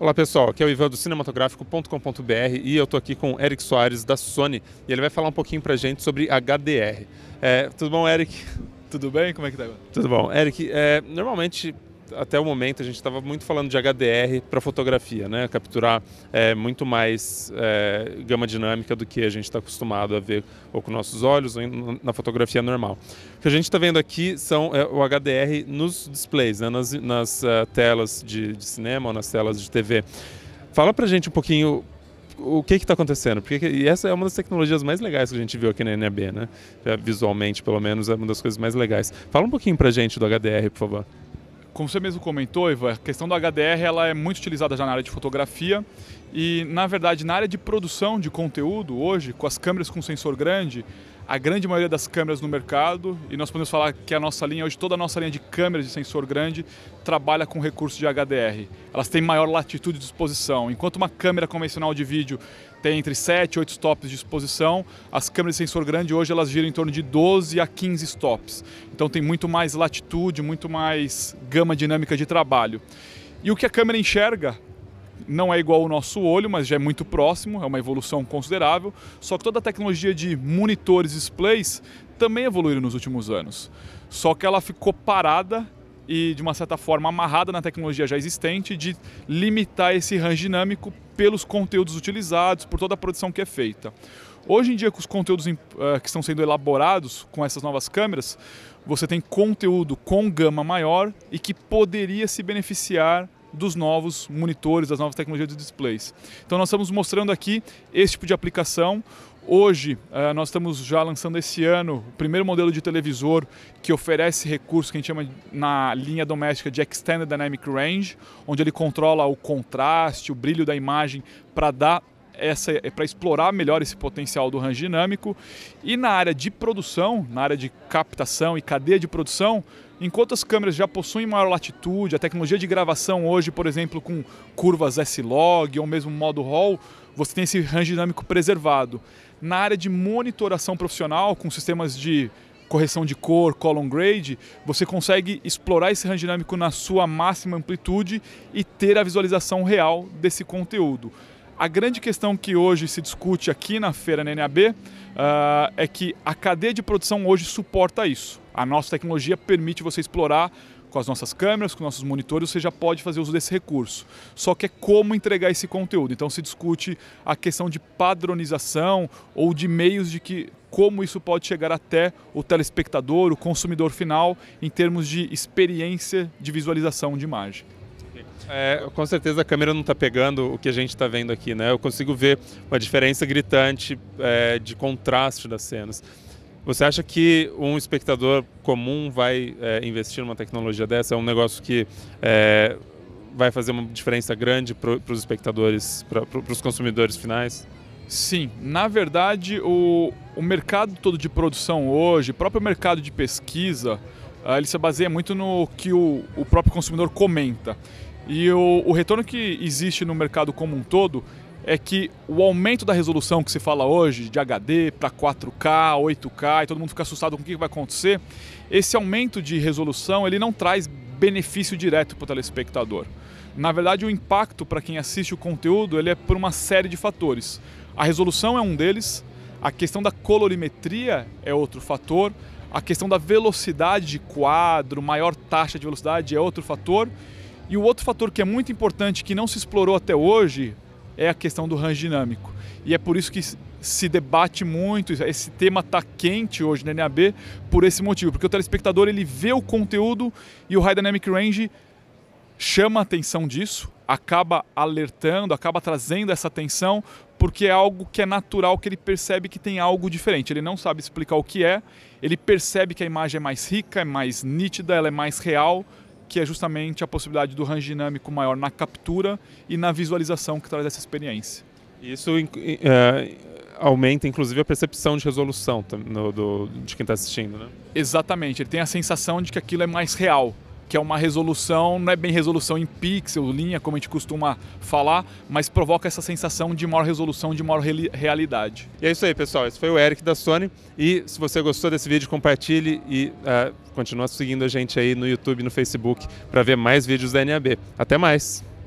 Olá pessoal, aqui é o Ivan do cinematográfico.com.br e eu estou aqui com o Eric Soares da Sony e ele vai falar um pouquinho pra gente sobre HDR. É, tudo bom, Eric? Tudo bem? Como é que tá? Tudo bom. Eric, é, normalmente até o momento a gente estava muito falando de HDR para fotografia, né? Capturar é, muito mais é, gama dinâmica do que a gente está acostumado a ver ou com nossos olhos ou na fotografia normal. O que a gente está vendo aqui são é, o HDR nos displays, né? nas, nas uh, telas de, de, cinema ou nas telas de TV. Fala para a gente um pouquinho o que está acontecendo? Porque e essa é uma das tecnologias mais legais que a gente viu aqui na NAB, né? É, visualmente, pelo menos, é uma das coisas mais legais. Fala um pouquinho para a gente do HDR, por favor. Como você mesmo comentou, Ivan, a questão do HDR ela é muito utilizada já na área de fotografia e, na verdade, na área de produção de conteúdo hoje, com as câmeras com sensor grande, a grande maioria das câmeras no mercado e nós podemos falar que a nossa linha, hoje toda a nossa linha de câmeras de sensor grande trabalha com recurso de HDR. Elas têm maior latitude de exposição. Enquanto uma câmera convencional de vídeo tem entre 7 e 8 stops de exposição, as câmeras de sensor grande hoje elas giram em torno de 12 a 15 stops. Então tem muito mais latitude, muito mais gama dinâmica de trabalho. E o que a câmera enxerga não é igual ao nosso olho, mas já é muito próximo, é uma evolução considerável. Só que toda a tecnologia de monitores, displays, também evoluíram nos últimos anos. Só que ela ficou parada e, de uma certa forma, amarrada na tecnologia já existente de limitar esse range dinâmico pelos conteúdos utilizados, por toda a produção que é feita. Hoje em dia, com os conteúdos eh, que estão sendo elaborados com essas novas câmeras, você tem conteúdo com gama maior e que poderia se beneficiar dos novos monitores, das novas tecnologias de displays. Então nós estamos mostrando aqui esse tipo de aplicação. Hoje, eh, nós estamos já lançando esse ano o primeiro modelo de televisor que oferece recurso que a gente chama na linha doméstica de Extended Dynamic Range, onde ele controla o contraste, o brilho da imagem para dar essa é para explorar melhor esse potencial do range dinâmico e na área de produção, na área de captação e cadeia de produção, enquanto as câmeras já possuem maior latitude, a tecnologia de gravação hoje, por exemplo, com curvas S-log ou mesmo modo RAW, você tem esse range dinâmico preservado. Na área de monitoração profissional, com sistemas de correção de cor, column grade, você consegue explorar esse range dinâmico na sua máxima amplitude e ter a visualização real desse conteúdo. A grande questão que hoje se discute aqui na feira na NAB uh, ah, é que a cadeia de produção hoje suporta isso. A nossa tecnologia permite você explorar com as nossas câmeras, com nossos monitores, você já pode fazer uso desse recurso. Só que é como entregar esse conteúdo. Então se discute a questão de padronização ou de meios de que como isso pode chegar até o telespectador, o consumidor final, em termos de experiência de visualização de imagem. É, com certeza a câmera não está pegando o que a gente está vendo aqui, né? Eu consigo ver uma diferença gritante é, de contraste das cenas. Você acha que um espectador comum vai é, investir numa tecnologia dessa? É um negócio que é, vai fazer uma diferença grande para os espectadores, para os consumidores finais? Sim, na verdade o, o mercado todo de produção hoje, próprio mercado de pesquisa, ah, ele se baseia muito no que o, o próprio consumidor comenta. E o, o retorno que existe no mercado como um todo é que o aumento da resolução que se fala hoje, de HD para 4K, 8K, e todo mundo fica assustado com o que vai acontecer, esse aumento de resolução ele não traz benefício direto para o telespectador. Na verdade, o impacto para quem assiste o conteúdo ele é por uma série de fatores. A resolução é um deles, a questão da colorimetria é outro fator, a questão da velocidade de quadro, maior taxa de velocidade é outro fator, e o outro fator que é muito importante, que não se explorou até hoje, é a questão do range dinâmico. E é por isso que se debate muito, esse tema está quente hoje na NAB por esse motivo, porque o telespectador ele vê o conteúdo e o High Dynamic Range chama a atenção disso, acaba alertando, acaba trazendo essa atenção, porque é algo que é natural que ele percebe que tem algo diferente. Ele não sabe explicar o que é, ele percebe que a imagem é mais rica, é mais nítida, ela é mais real, que é justamente a possibilidade do range dinâmico maior na captura e na visualização que traz essa experiência. Isso é, aumenta, inclusive, a percepção de resolução no, do, de quem está assistindo, né? Exatamente. Ele tem a sensação de que aquilo é mais real que é uma resolução, não é bem resolução em pixel, linha, como a gente costuma falar, mas provoca essa sensação de maior resolução, de maior realidade. E é isso aí, pessoal. Esse foi o Eric da Sony. E se você gostou desse vídeo, compartilhe e uh, ah, continue seguindo a gente aí no YouTube e no Facebook para ver mais vídeos da NAB. Até mais!